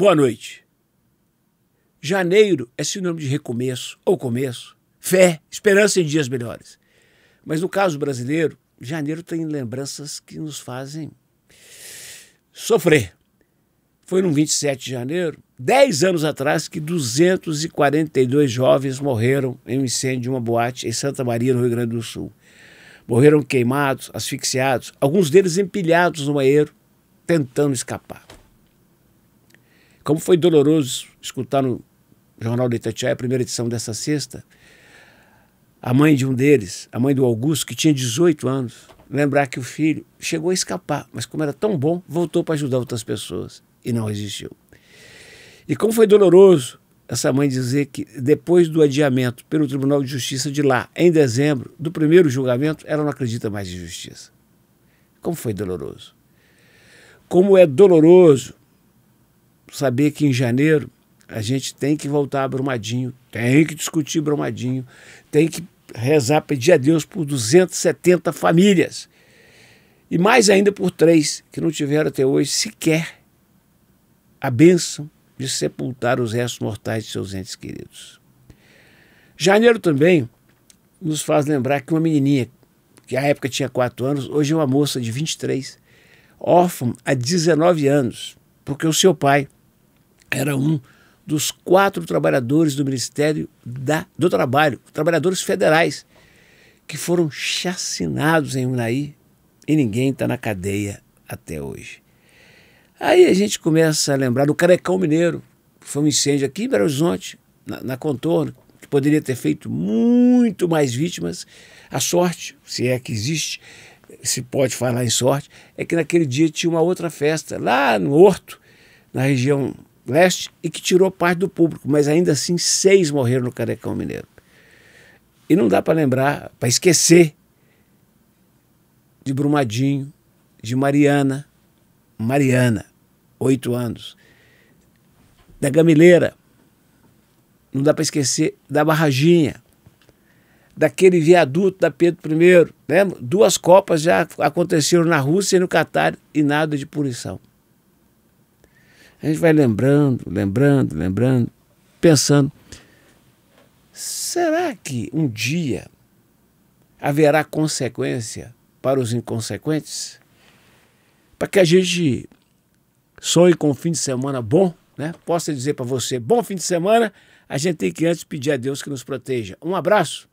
Boa noite. Janeiro é sinônimo de recomeço ou começo, fé, esperança em dias melhores. Mas no caso brasileiro, janeiro tem lembranças que nos fazem sofrer. Foi no 27 de janeiro, 10 anos atrás, que 242 jovens morreram em um incêndio de uma boate em Santa Maria, no Rio Grande do Sul. Morreram queimados, asfixiados, alguns deles empilhados no banheiro, tentando escapar. Como foi doloroso escutar no Jornal de Itatiaia, a primeira edição dessa sexta, a mãe de um deles, a mãe do Augusto, que tinha 18 anos, lembrar que o filho chegou a escapar, mas como era tão bom, voltou para ajudar outras pessoas e não resistiu. E como foi doloroso essa mãe dizer que depois do adiamento pelo Tribunal de Justiça de lá, em dezembro, do primeiro julgamento, ela não acredita mais em justiça. Como foi doloroso. Como é doloroso saber que em janeiro a gente tem que voltar a Brumadinho, tem que discutir Brumadinho, tem que rezar, pedir a Deus por 270 famílias. E mais ainda por três que não tiveram até hoje sequer a bênção de sepultar os restos mortais de seus entes queridos. Janeiro também nos faz lembrar que uma menininha, que à época tinha 4 anos, hoje é uma moça de 23, órfã há 19 anos, porque o seu pai era um dos quatro trabalhadores do Ministério da, do Trabalho, trabalhadores federais, que foram chacinados em Unai e ninguém está na cadeia até hoje. Aí a gente começa a lembrar do Carecão Mineiro, que foi um incêndio aqui em Belo Horizonte, na, na Contorno, que poderia ter feito muito mais vítimas. A sorte, se é que existe, se pode falar em sorte, é que naquele dia tinha uma outra festa lá no Horto, na região Leste e que tirou parte do público, mas ainda assim seis morreram no Carecão Mineiro. E não dá para lembrar, para esquecer de Brumadinho, de Mariana, Mariana, oito anos, da Gamileira, não dá para esquecer da Barraginha, daquele viaduto da Pedro I, lembra? Né? Duas copas já aconteceram na Rússia e no Catar e nada de punição. A gente vai lembrando, lembrando, lembrando, pensando: será que um dia haverá consequência para os inconsequentes? Para que a gente sonhe com um fim de semana bom, né? Posso dizer para você: bom fim de semana. A gente tem que antes pedir a Deus que nos proteja. Um abraço.